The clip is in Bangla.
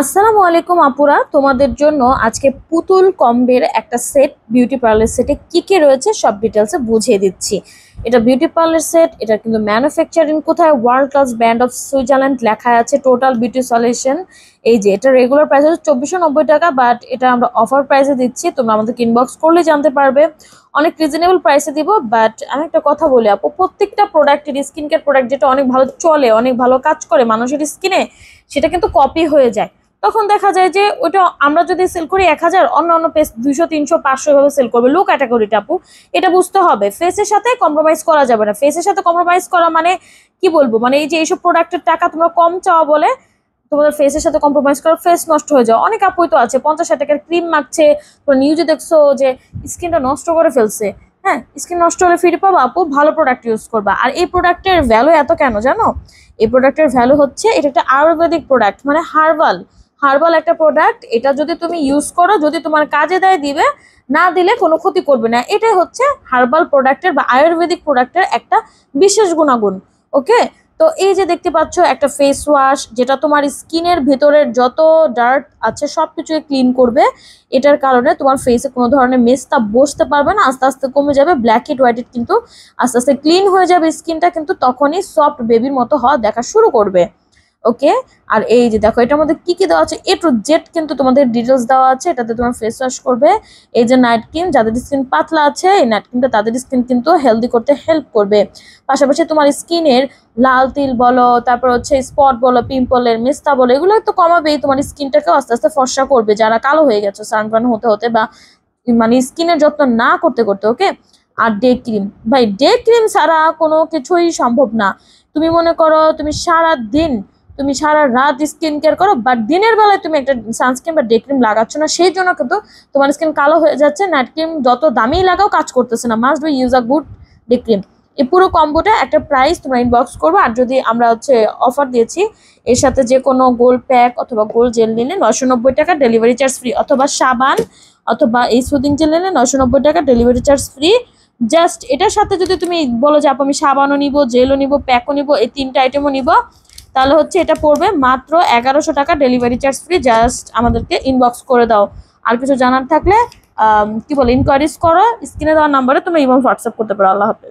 আসসালামু আলাইকুম আপুরা তোমাদের জন্য আজকে পুতুল কম্বের একটা সেট বিউটি পার্লার সেটে কি কি রয়েছে সব ডিটেলসে বুঝিয়ে দিচ্ছি এটা বিউটি পার্লার সেট এটা কিন্তু ম্যানুফ্যাকচারিং কোথায় world class brand of Switzerland লেখা আছে টোটাল বিউটি সলিউশন এই যে এটা রেগুলার প্রাইস হচ্ছে চব্বিশশো নব্বই টাকা বাট এটা আমরা অফার প্রাইসে দিচ্ছি তোমরা আমাদের ইনবক্স করলে জানতে পারবে অনেক রিজনেবল প্রাইসে দিব বাট আমি একটা কথা বলি আপু প্রত্যেকটা প্রোডাক্টের স্কিন কেয়ার প্রোডাক্ট যেটা অনেক ভালো চলে অনেক ভালো কাজ করে মানুষের স্কিনে সেটা কিন্তু কপি হয়ে যায় তখন দেখা যায় যে ওটা আমরা যদি সেল করি এক হাজার অন্য অন্য পেস দুইশো তিনশো পাঁচশো এভাবে সেল করবে লো ক্যাটাগরিটা আপু এটা বুঝতে হবে ফেসের সাথে কম্প্রোমাইজ করা যাবে না ফেসের সাথে কম্প্রোমাইজ করা মানে কি বলবো মানে এই যে এইসব প্রোডাক্টের টাকা তোমরা কম চাওয়া বলে তোমাদের ফেসের সাথে কম্প্রোমাইজ করো ফেস নষ্ট হয়ে যাও অনেক আপুই তো আছে পঞ্চাশ ষাট টাকার ক্রিম মাখছে তোমরা নিউজে দেখছো যে স্কিনটা নষ্ট করে ফেলছে হ্যাঁ স্কিন নষ্ট হলে ফিরে পাবো আপু ভালো প্রোডাক্ট ইউজ করবা আর এই প্রোডাক্টের ভ্যালু এত কেন জানো এই প্রোডাক্টের ভ্যালু হচ্ছে এটা একটা আয়ুর্বেদিক প্রোডাক্ট মানে হার্বাল হার্বাল একটা প্রোডাক্ট এটা যদি তুমি ইউজ করো যদি তোমার কাজে দেয় দিবে না দিলে কোনো ক্ষতি করবে না এটাই হচ্ছে হার্বাল প্রোডাক্টের বা আয়ুর্বেদিক প্রোডাক্টের একটা বিশেষ গুণাগুণ ওকে তো এই যে দেখতে পাচ্ছ একটা ফেস ওয়াশ যেটা তোমার স্কিনের ভেতরের যত ডার্ট আছে সব কিছুকে ক্লিন করবে এটার কারণে তোমার ফেসে কোনো ধরনের মেসটা বসতে পারবে না আস্তে আস্তে কমে যাবে ব্ল্যাক হিট হোয়াইট কিন্তু আস্তে আস্তে ক্লিন হয়ে যাবে স্কিনটা কিন্তু তখনই সফট বেবির মতো হওয়া দেখা শুরু করবে ওকে আর এই যে দেখো এটার মধ্যে কি কি দেওয়া আছে এ টু জেড কিন্তু তোমাদের ডিটেলস দেওয়া আছে এটাতে তোমার ফেস ওয়াশ করবে এই যে নাইট ক্রিম যাদের স্কিন পাতলা আছে এই নাইট ক্রিমটা তাদের স্কিন কিন্তু হেলদি করতে হেল্প করবে পাশাপাশি তোমার স্কিনের লাল তিল বলো তারপর হচ্ছে স্পট বলো পিম্পলের মিস্তা বলো এগুলো একটু কমাবেই তোমার স্কিনটাকেও আস্তে আস্তে ফর্সা করবে যারা কালো হয়ে গেছো সানবান হতে হতে বা মানে স্কিনের যত্ন না করতে করতে ওকে আর ডে ক্রিম ভাই ডে ক্রিম ছাড়া কোনো কিছুই সম্ভব না তুমি মনে করো তুমি সারা দিন তুমি সারা রাত স্কিন কেয়ার করো বাট দিনের বেলায় তুমি একটা সানস্ক্রিন বা ডে ক্রিম লাগাচ্ছ না সেই জন্য কিন্তু তোমার স্কিন কালো হয়ে যাচ্ছে নাইট ক্রিম যত দামি লাগাও কাজ করতেছে না must be use a good day cream এই পুরো কম্বোটা একটা প্রাইস তোমরা ইনবক্স করবো আর যদি আমরা হচ্ছে অফার দিয়েছি এর সাথে যে কোনো গোল প্যাক অথবা গোল জেল নিলে নশো নব্বই টাকা ডেলিভারি চার্জ ফ্রি অথবা সাবান অথবা এই সুদিং জেল নিলে নশো নব্বই টাকা ডেলিভারি চার্জ ফ্রি জাস্ট এটার সাথে যদি তুমি বলো যে আপ আমি সাবানও নিব জেলও নিবো প্যাকও নিবো এই তিনটা আইটেমও নিব তাহলে হচ্ছে এটা পড়বে মাত্র এগারোশো টাকা ডেলিভারি চার্জ ফ্রি জাস্ট আমাদেরকে ইনবক্স করে দাও আর কিছু জানার থাকলে কি বলে ইনকোয়ারিজ করো স্ক্রিনে দেওয়ার নাম্বারে তুমি ইভাবে হোয়াটসঅ্যাপ করতে পারো আল্লাহ হাফেজ